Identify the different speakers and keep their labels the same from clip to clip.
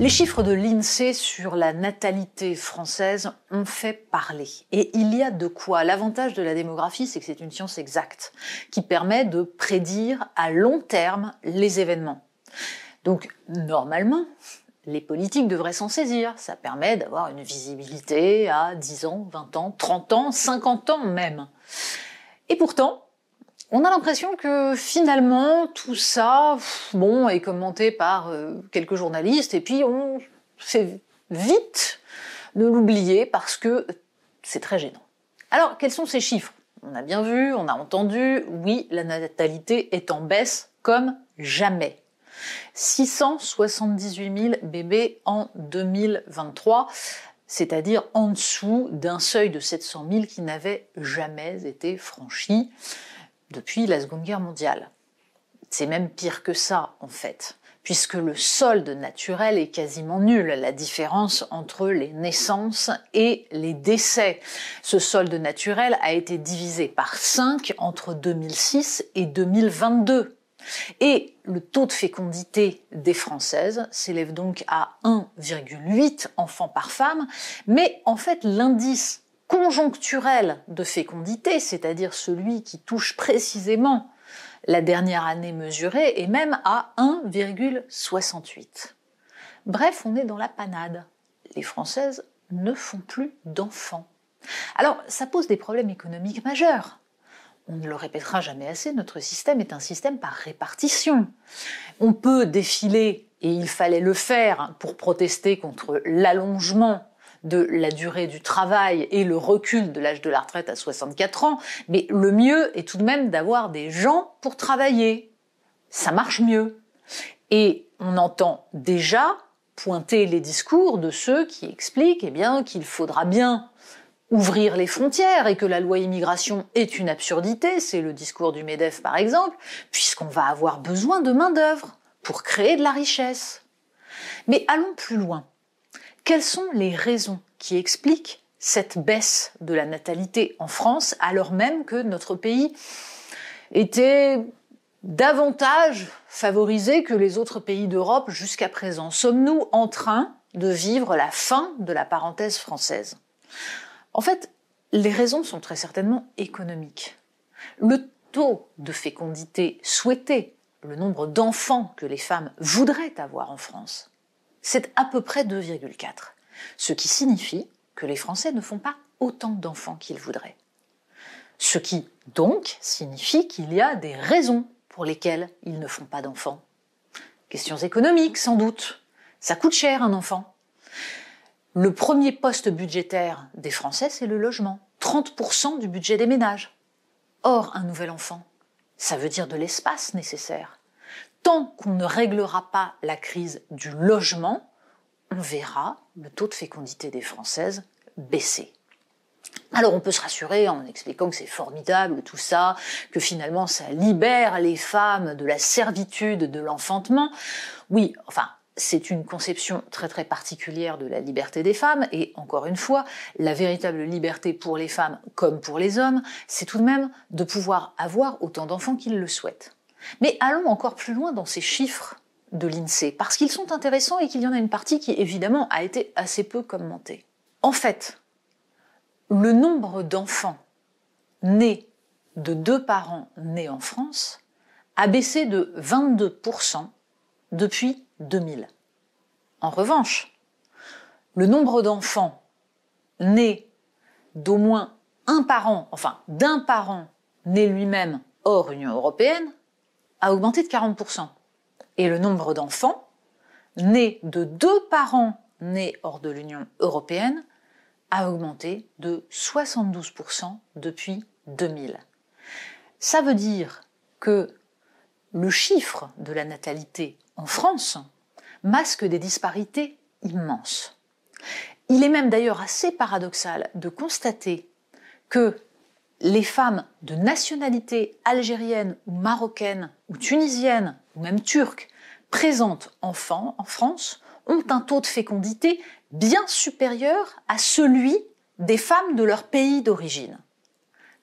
Speaker 1: Les chiffres de l'INSEE sur la natalité française ont fait parler. Et il y a de quoi. L'avantage de la démographie, c'est que c'est une science exacte, qui permet de prédire à long terme les événements. Donc, normalement, les politiques devraient s'en saisir. Ça permet d'avoir une visibilité à 10 ans, 20 ans, 30 ans, 50 ans même. Et pourtant, on a l'impression que finalement tout ça, bon, est commenté par euh, quelques journalistes et puis on fait vite de l'oublier parce que c'est très gênant. Alors quels sont ces chiffres On a bien vu, on a entendu, oui, la natalité est en baisse comme jamais. 678 000 bébés en 2023, c'est-à-dire en dessous d'un seuil de 700 000 qui n'avait jamais été franchi depuis la Seconde Guerre mondiale. C'est même pire que ça, en fait, puisque le solde naturel est quasiment nul, la différence entre les naissances et les décès. Ce solde naturel a été divisé par 5 entre 2006 et 2022. Et le taux de fécondité des Françaises s'élève donc à 1,8 enfants par femme, mais en fait l'indice conjoncturel de fécondité, c'est-à-dire celui qui touche précisément la dernière année mesurée, est même à 1,68. Bref, on est dans la panade. Les Françaises ne font plus d'enfants. Alors, ça pose des problèmes économiques majeurs. On ne le répétera jamais assez, notre système est un système par répartition. On peut défiler, et il fallait le faire pour protester contre l'allongement de la durée du travail et le recul de l'âge de la retraite à 64 ans, mais le mieux est tout de même d'avoir des gens pour travailler. Ça marche mieux. Et on entend déjà pointer les discours de ceux qui expliquent eh bien qu'il faudra bien ouvrir les frontières et que la loi immigration est une absurdité, c'est le discours du MEDEF par exemple, puisqu'on va avoir besoin de main-d'œuvre pour créer de la richesse. Mais allons plus loin. Quelles sont les raisons qui expliquent cette baisse de la natalité en France alors même que notre pays était davantage favorisé que les autres pays d'Europe jusqu'à présent Sommes-nous en train de vivre la fin de la parenthèse française En fait, les raisons sont très certainement économiques. Le taux de fécondité souhaité, le nombre d'enfants que les femmes voudraient avoir en France, c'est à peu près 2,4, ce qui signifie que les Français ne font pas autant d'enfants qu'ils voudraient. Ce qui donc signifie qu'il y a des raisons pour lesquelles ils ne font pas d'enfants. Questions économiques, sans doute. Ça coûte cher un enfant. Le premier poste budgétaire des Français, c'est le logement. 30% du budget des ménages. Or, un nouvel enfant, ça veut dire de l'espace nécessaire tant qu'on ne réglera pas la crise du logement, on verra le taux de fécondité des Françaises baisser. Alors on peut se rassurer en expliquant que c'est formidable tout ça, que finalement ça libère les femmes de la servitude de l'enfantement. Oui, enfin, c'est une conception très très particulière de la liberté des femmes et encore une fois, la véritable liberté pour les femmes comme pour les hommes, c'est tout de même de pouvoir avoir autant d'enfants qu'ils le souhaitent. Mais allons encore plus loin dans ces chiffres de l'INSEE, parce qu'ils sont intéressants et qu'il y en a une partie qui, évidemment, a été assez peu commentée. En fait, le nombre d'enfants nés de deux parents nés en France a baissé de 22% depuis 2000. En revanche, le nombre d'enfants nés d'au moins un parent, enfin d'un parent né lui-même hors Union européenne, a augmenté de 40%. Et le nombre d'enfants nés de deux parents nés hors de l'Union européenne a augmenté de 72% depuis 2000. Ça veut dire que le chiffre de la natalité en France masque des disparités immenses. Il est même d'ailleurs assez paradoxal de constater que les femmes de nationalité algérienne ou marocaine ou tunisienne ou même turque présentes enfants en France ont un taux de fécondité bien supérieur à celui des femmes de leur pays d'origine.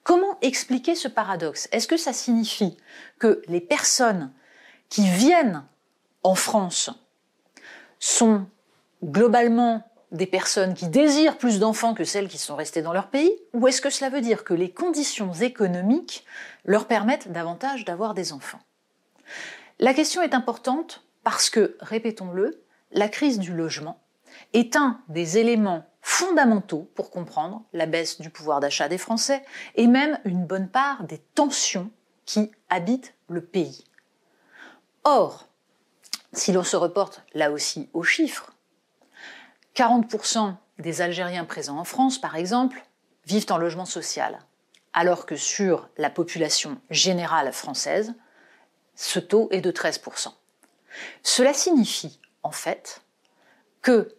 Speaker 1: Comment expliquer ce paradoxe Est-ce que ça signifie que les personnes qui viennent en France sont globalement des personnes qui désirent plus d'enfants que celles qui sont restées dans leur pays Ou est-ce que cela veut dire que les conditions économiques leur permettent davantage d'avoir des enfants La question est importante parce que, répétons-le, la crise du logement est un des éléments fondamentaux pour comprendre la baisse du pouvoir d'achat des Français et même une bonne part des tensions qui habitent le pays. Or, si l'on se reporte là aussi aux chiffres, 40% des Algériens présents en France, par exemple, vivent en logement social, alors que sur la population générale française, ce taux est de 13%. Cela signifie, en fait, que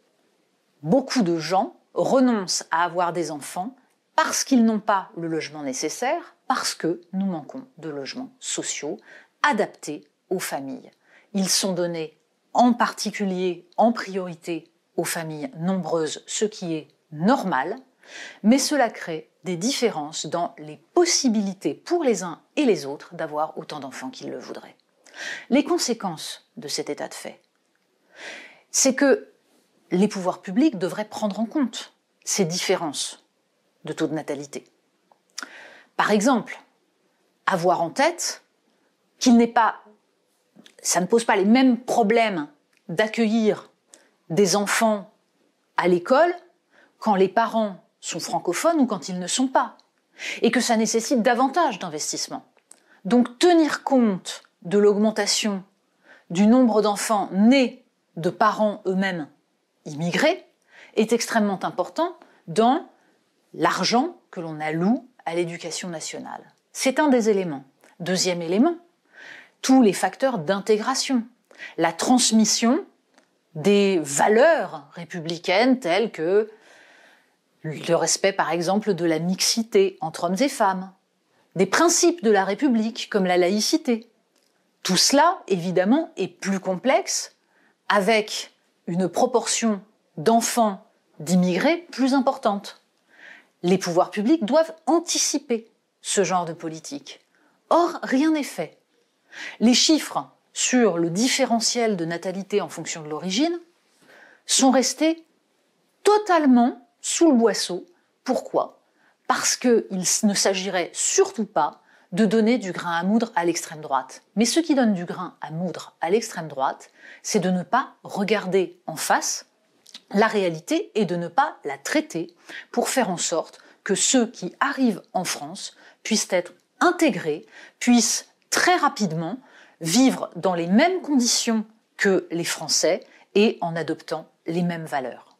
Speaker 1: beaucoup de gens renoncent à avoir des enfants parce qu'ils n'ont pas le logement nécessaire, parce que nous manquons de logements sociaux adaptés aux familles. Ils sont donnés en particulier, en priorité, aux familles nombreuses, ce qui est normal, mais cela crée des différences dans les possibilités pour les uns et les autres d'avoir autant d'enfants qu'ils le voudraient. Les conséquences de cet état de fait, c'est que les pouvoirs publics devraient prendre en compte ces différences de taux de natalité. Par exemple, avoir en tête qu'il n'est pas, ça ne pose pas les mêmes problèmes d'accueillir des enfants à l'école quand les parents sont francophones ou quand ils ne sont pas, et que ça nécessite davantage d'investissement. Donc tenir compte de l'augmentation du nombre d'enfants nés de parents eux-mêmes immigrés est extrêmement important dans l'argent que l'on alloue à l'éducation nationale. C'est un des éléments. Deuxième élément, tous les facteurs d'intégration. La transmission des valeurs républicaines telles que le respect par exemple de la mixité entre hommes et femmes, des principes de la République comme la laïcité. Tout cela, évidemment, est plus complexe avec une proportion d'enfants d'immigrés plus importante. Les pouvoirs publics doivent anticiper ce genre de politique. Or, rien n'est fait. Les chiffres sur le différentiel de natalité en fonction de l'origine sont restés totalement sous le boisseau. Pourquoi Parce qu'il ne s'agirait surtout pas de donner du grain à moudre à l'extrême droite. Mais ce qui donne du grain à moudre à l'extrême droite, c'est de ne pas regarder en face la réalité et de ne pas la traiter pour faire en sorte que ceux qui arrivent en France puissent être intégrés, puissent très rapidement vivre dans les mêmes conditions que les Français et en adoptant les mêmes valeurs.